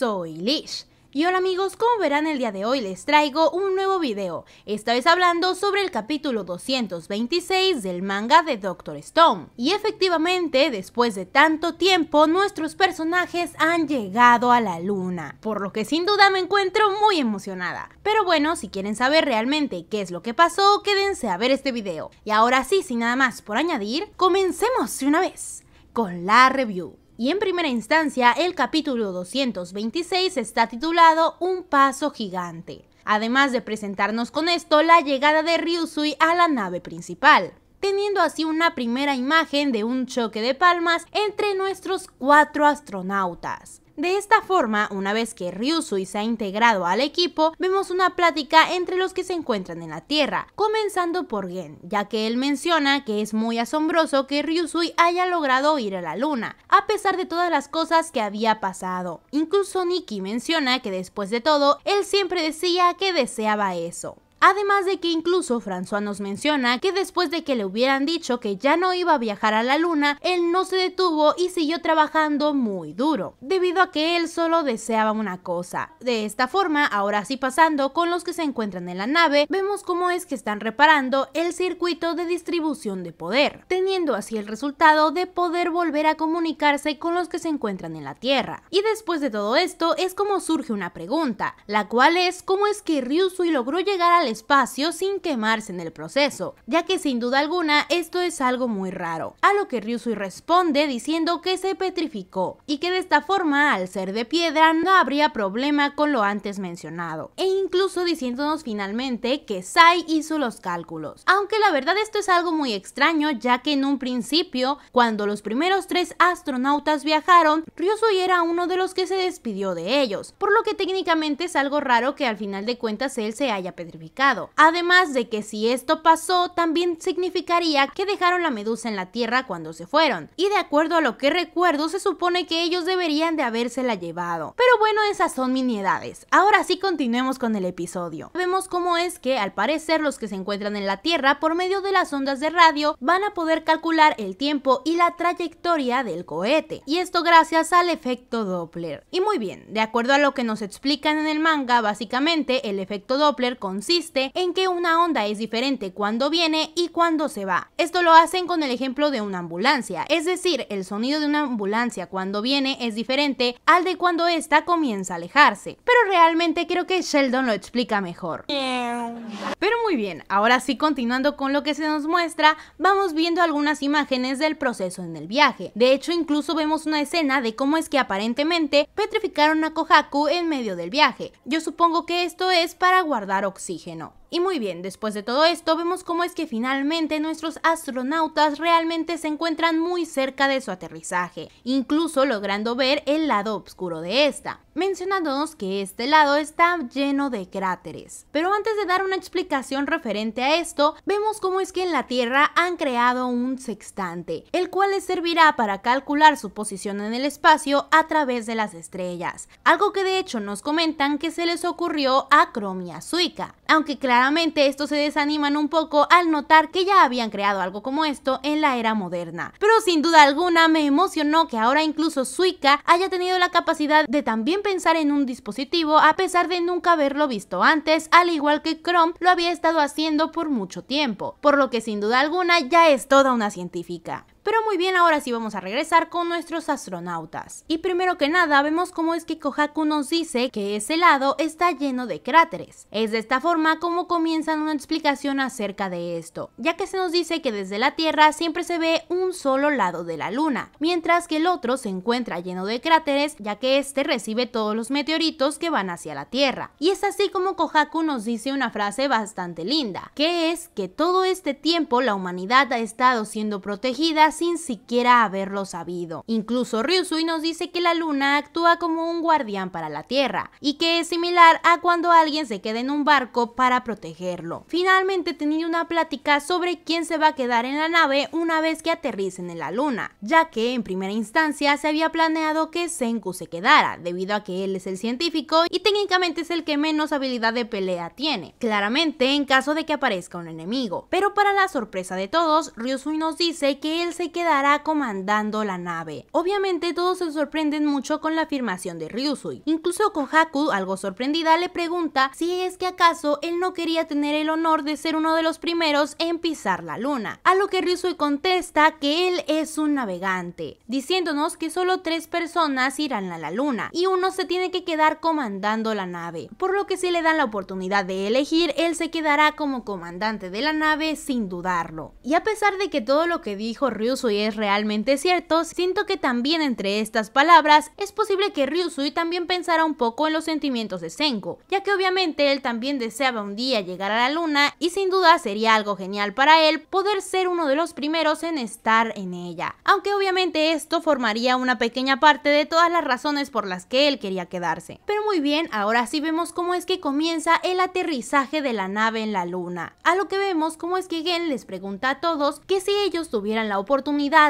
soy Lish. Y hola amigos, como verán el día de hoy les traigo un nuevo video, esta vez hablando sobre el capítulo 226 del manga de Doctor Stone. Y efectivamente, después de tanto tiempo, nuestros personajes han llegado a la luna, por lo que sin duda me encuentro muy emocionada. Pero bueno, si quieren saber realmente qué es lo que pasó, quédense a ver este video. Y ahora sí, sin nada más por añadir, comencemos una vez con la review. Y en primera instancia, el capítulo 226 está titulado Un paso gigante, además de presentarnos con esto la llegada de Ryusui a la nave principal teniendo así una primera imagen de un choque de palmas entre nuestros cuatro astronautas. De esta forma, una vez que Ryusui se ha integrado al equipo, vemos una plática entre los que se encuentran en la Tierra, comenzando por Gen, ya que él menciona que es muy asombroso que Ryusui haya logrado ir a la Luna, a pesar de todas las cosas que había pasado. Incluso Nikki menciona que después de todo, él siempre decía que deseaba eso. Además de que incluso François nos menciona que después de que le hubieran dicho que ya no iba a viajar a la luna, él no se detuvo y siguió trabajando muy duro, debido a que él solo deseaba una cosa. De esta forma, ahora sí pasando con los que se encuentran en la nave, vemos cómo es que están reparando el circuito de distribución de poder, teniendo así el resultado de poder volver a comunicarse con los que se encuentran en la Tierra. Y después de todo esto es como surge una pregunta, la cual es cómo es que Ryusui logró llegar al espacio sin quemarse en el proceso, ya que sin duda alguna esto es algo muy raro. A lo que Ryusui responde diciendo que se petrificó y que de esta forma, al ser de piedra, no habría problema con lo antes mencionado, e incluso diciéndonos finalmente que Sai hizo los cálculos. Aunque la verdad esto es algo muy extraño, ya que en un principio, cuando los primeros tres astronautas viajaron, Ryusui era uno de los que se despidió de ellos, por lo que técnicamente es algo raro que al final de cuentas él se haya petrificado Además de que si esto pasó, también significaría que dejaron la medusa en la tierra cuando se fueron. Y de acuerdo a lo que recuerdo, se supone que ellos deberían de habérsela llevado. Pero bueno, esas son miniedades. Ahora sí continuemos con el episodio. Vemos cómo es que al parecer los que se encuentran en la Tierra por medio de las ondas de radio van a poder calcular el tiempo y la trayectoria del cohete. Y esto gracias al efecto Doppler. Y muy bien, de acuerdo a lo que nos explican en el manga, básicamente el efecto Doppler consiste en que una onda es diferente cuando viene y cuando se va. Esto lo hacen con el ejemplo de una ambulancia, es decir, el sonido de una ambulancia cuando viene es diferente al de cuando ésta comienza a alejarse. Pero realmente creo que Sheldon lo explica mejor. Pero muy bien, ahora sí continuando con lo que se nos muestra, vamos viendo algunas imágenes del proceso en el viaje. De hecho, incluso vemos una escena de cómo es que aparentemente petrificaron a Kohaku en medio del viaje. Yo supongo que esto es para guardar oxígeno no. Y muy bien, después de todo esto vemos cómo es que finalmente nuestros astronautas realmente se encuentran muy cerca de su aterrizaje, incluso logrando ver el lado oscuro de esta, mencionándonos que este lado está lleno de cráteres. Pero antes de dar una explicación referente a esto, vemos cómo es que en la Tierra han creado un sextante, el cual les servirá para calcular su posición en el espacio a través de las estrellas, algo que de hecho nos comentan que se les ocurrió a Cromia Suica, aunque claro Claramente estos se desaniman un poco al notar que ya habían creado algo como esto en la era moderna. Pero sin duda alguna me emocionó que ahora incluso Suika haya tenido la capacidad de también pensar en un dispositivo a pesar de nunca haberlo visto antes, al igual que Chrome lo había estado haciendo por mucho tiempo, por lo que sin duda alguna ya es toda una científica. Pero muy bien, ahora sí vamos a regresar con nuestros astronautas. Y primero que nada, vemos cómo es que Kohaku nos dice que ese lado está lleno de cráteres. Es de esta forma como comienzan una explicación acerca de esto, ya que se nos dice que desde la Tierra siempre se ve un solo lado de la Luna, mientras que el otro se encuentra lleno de cráteres, ya que este recibe todos los meteoritos que van hacia la Tierra. Y es así como Kohaku nos dice una frase bastante linda, que es que todo este tiempo la humanidad ha estado siendo protegida sin siquiera haberlo sabido. Incluso Ryusui nos dice que la luna actúa como un guardián para la Tierra y que es similar a cuando alguien se queda en un barco para protegerlo. Finalmente teniendo una plática sobre quién se va a quedar en la nave una vez que aterricen en la luna, ya que en primera instancia se había planeado que Senku se quedara debido a que él es el científico y técnicamente es el que menos habilidad de pelea tiene, claramente en caso de que aparezca un enemigo. Pero para la sorpresa de todos, Ryusui nos dice que él se quedará comandando la nave. Obviamente todos se sorprenden mucho con la afirmación de Ryusui. Incluso Kohaku, algo sorprendida, le pregunta si es que acaso él no quería tener el honor de ser uno de los primeros en pisar la luna. A lo que Ryusui contesta que él es un navegante, diciéndonos que solo tres personas irán a la luna y uno se tiene que quedar comandando la nave. Por lo que si le dan la oportunidad de elegir, él se quedará como comandante de la nave sin dudarlo. Y a pesar de que todo lo que dijo Ryusui Ryusui es realmente cierto, siento que también entre estas palabras es posible que Ryusui también pensara un poco en los sentimientos de Senko, ya que obviamente él también deseaba un día llegar a la luna y sin duda sería algo genial para él poder ser uno de los primeros en estar en ella. Aunque obviamente esto formaría una pequeña parte de todas las razones por las que él quería quedarse. Pero muy bien, ahora sí vemos cómo es que comienza el aterrizaje de la nave en la luna, a lo que vemos cómo es que Gen les pregunta a todos que si ellos tuvieran la oportunidad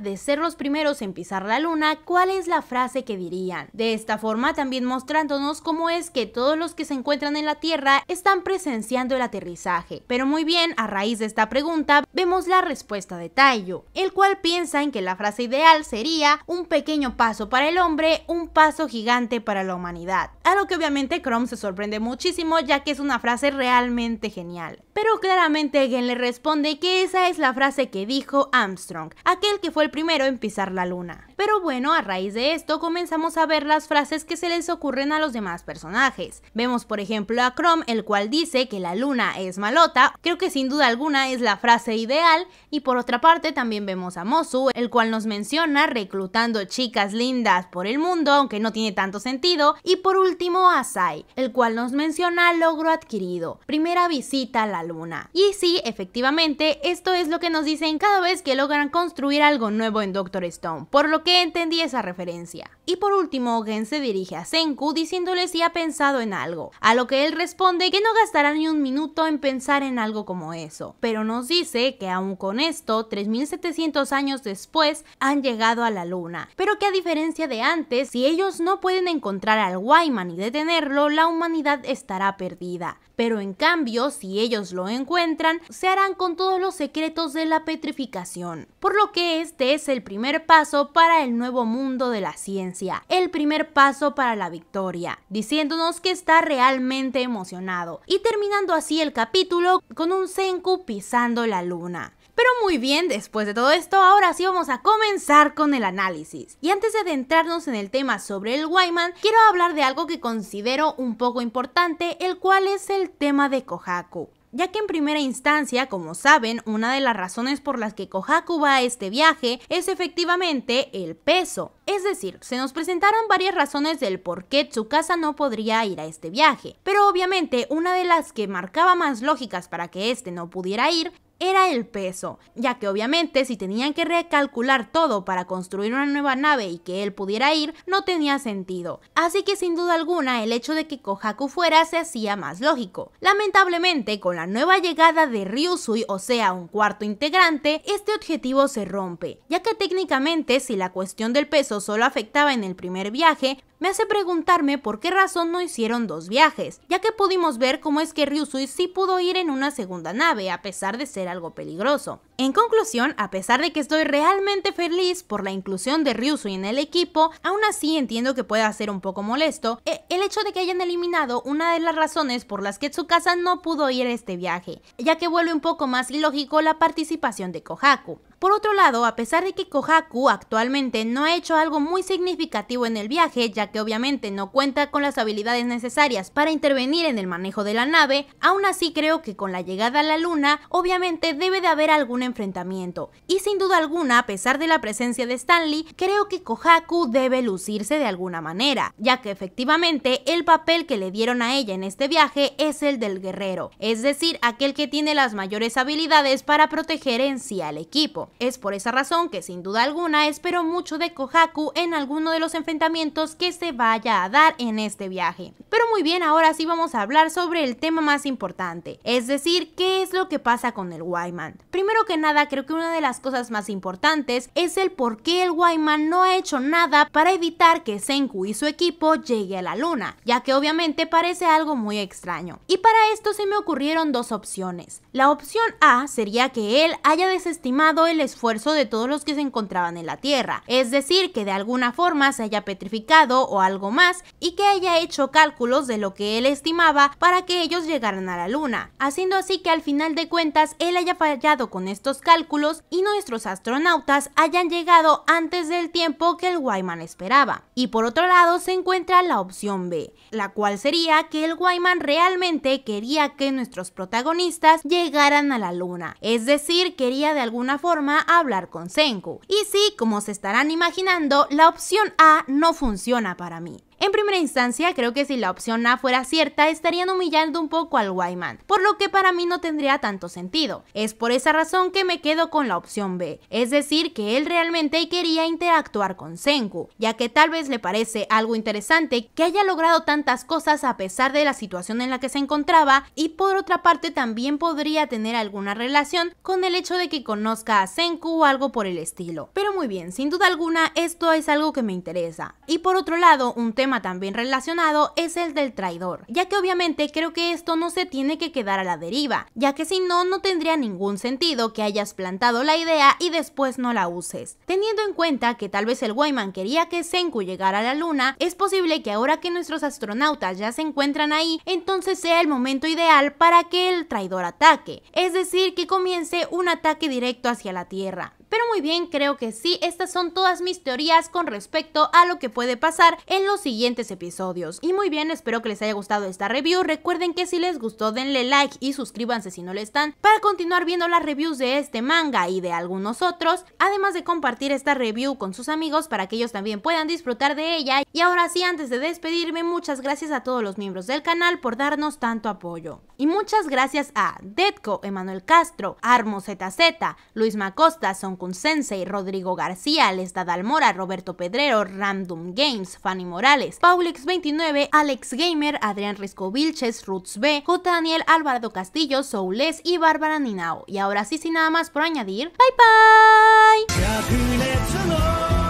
de ser los primeros en pisar la luna, cuál es la frase que dirían. De esta forma también mostrándonos cómo es que todos los que se encuentran en la Tierra están presenciando el aterrizaje. Pero muy bien, a raíz de esta pregunta vemos la respuesta de Tayo, el cual piensa en que la frase ideal sería un pequeño paso para el hombre, un paso gigante para la humanidad. A lo que obviamente Chrome se sorprende muchísimo ya que es una frase realmente genial. Pero claramente Gen le responde que esa es la frase que dijo Armstrong, aquel que fue el primero en pisar la luna. Pero bueno, a raíz de esto comenzamos a ver las frases que se les ocurren a los demás personajes. Vemos por ejemplo a Chrome, el cual dice que la luna es malota, creo que sin duda alguna es la frase ideal, y por otra parte también vemos a Mosu, el cual nos menciona reclutando chicas lindas por el mundo, aunque no tiene tanto sentido, y por último a Sai, el cual nos menciona logro adquirido, primera visita a la luna. Y sí, efectivamente, esto es lo que nos dicen cada vez que logran construir algo nuevo en Doctor Stone, por lo que entendí esa referencia. Y por último, Gen se dirige a Senku diciéndole si ha pensado en algo, a lo que él responde que no gastará ni un minuto en pensar en algo como eso, pero nos dice que aún con esto, 3700 años después, han llegado a la luna, pero que a diferencia de antes, si ellos no pueden encontrar al Wyman y detenerlo, la humanidad estará perdida. Pero en cambio, si ellos lo encuentran, se harán con todos los secretos de la petrificación. Por lo que este es el primer paso para el nuevo mundo de la ciencia, el primer paso para la victoria, diciéndonos que está realmente emocionado y terminando así el capítulo con un Senku pisando la luna. Pero muy bien, después de todo esto, ahora sí vamos a comenzar con el análisis. Y antes de adentrarnos en el tema sobre el Wyman, quiero hablar de algo que considero un poco importante, el cual es el tema de Kohaku ya que en primera instancia, como saben, una de las razones por las que Kohaku va a este viaje es efectivamente el peso. Es decir, se nos presentaron varias razones del por qué Tsukasa no podría ir a este viaje, pero obviamente una de las que marcaba más lógicas para que este no pudiera ir era el peso, ya que obviamente si tenían que recalcular todo para construir una nueva nave y que él pudiera ir, no tenía sentido. Así que sin duda alguna el hecho de que Kohaku fuera se hacía más lógico. Lamentablemente, con la nueva llegada de Ryusui, o sea, un cuarto integrante, este objetivo se rompe, ya que técnicamente si la cuestión del peso solo afectaba en el primer viaje, me hace preguntarme por qué razón no hicieron dos viajes, ya que pudimos ver cómo es que Ryusui sí pudo ir en una segunda nave, a pesar de ser algo peligroso. En conclusión, a pesar de que estoy realmente feliz por la inclusión de Ryusui en el equipo, aún así entiendo que pueda ser un poco molesto eh, el hecho de que hayan eliminado una de las razones por las que Tsukasa no pudo ir a este viaje, ya que vuelve un poco más ilógico la participación de Kohaku. Por otro lado, a pesar de que Kohaku actualmente no ha hecho algo muy significativo en el viaje, ya que obviamente no cuenta con las habilidades necesarias para intervenir en el manejo de la nave, aún así creo que con la llegada a la luna, obviamente debe de haber algún enfrentamiento. Y sin duda alguna, a pesar de la presencia de Stanley, creo que Kohaku debe lucirse de alguna manera, ya que efectivamente el papel que le dieron a ella en este viaje es el del guerrero, es decir, aquel que tiene las mayores habilidades para proteger en sí al equipo. Es por esa razón que sin duda alguna espero mucho de Kohaku en alguno de los enfrentamientos que se vaya a dar en este viaje. Pero muy bien, ahora sí vamos a hablar sobre el tema más importante, es decir, qué es lo que pasa con el Wyman. Primero que nada, creo que una de las cosas más importantes es el por qué el Wyman no ha hecho nada para evitar que Senku y su equipo llegue a la luna, ya que obviamente parece algo muy extraño. Y para esto se me ocurrieron dos opciones. La opción A sería que él haya desestimado el esfuerzo de todos los que se encontraban en la Tierra, es decir, que de alguna forma se haya petrificado o algo más y que haya hecho cálculos de lo que él estimaba para que ellos llegaran a la luna, haciendo así que al final de cuentas él haya fallado con esto estos cálculos y nuestros astronautas hayan llegado antes del tiempo que el Wyman esperaba. Y por otro lado se encuentra la opción B, la cual sería que el Wyman realmente quería que nuestros protagonistas llegaran a la Luna, es decir, quería de alguna forma hablar con Senku. Y sí, como se estarán imaginando, la opción A no funciona para mí. En primera instancia, creo que si la opción A fuera cierta, estarían humillando un poco al Wyman, por lo que para mí no tendría tanto sentido. Es por esa razón que me quedo con la opción B, es decir, que él realmente quería interactuar con Senku, ya que tal vez le parece algo interesante que haya logrado tantas cosas a pesar de la situación en la que se encontraba y por otra parte también podría tener alguna relación con el hecho de que conozca a Senku o algo por el estilo. Pero muy bien, sin duda alguna esto es algo que me interesa. Y por otro lado, un tema también relacionado es el del traidor, ya que obviamente creo que esto no se tiene que quedar a la deriva, ya que si no, no tendría ningún sentido que hayas plantado la idea y después no la uses. Teniendo en cuenta que tal vez el Wayman quería que Senku llegara a la luna, es posible que ahora que nuestros astronautas ya se encuentran ahí, entonces sea el momento ideal para que el traidor ataque, es decir, que comience un ataque directo hacia la Tierra. Pero muy bien, creo que sí, estas son todas mis teorías con respecto a lo que puede pasar en los siguientes episodios. Y muy bien, espero que les haya gustado esta review. Recuerden que si les gustó denle like y suscríbanse si no lo están para continuar viendo las reviews de este manga y de algunos otros, además de compartir esta review con sus amigos para que ellos también puedan disfrutar de ella. Y ahora sí, antes de despedirme, muchas gracias a todos los miembros del canal por darnos tanto apoyo. Y muchas gracias a Detco, Emanuel Castro, Armo ZZ, Luis Macosta, Son Sensei Rodrigo García, Lesda Dalmora, Roberto Pedrero, Random Games, Fanny Morales, Paulix29, Alex Gamer, Adrián Risco Vilches, Roots B, J. Daniel Álvaro Castillo, Soules y Bárbara Ninao. Y ahora sí, sin nada más por añadir, bye bye.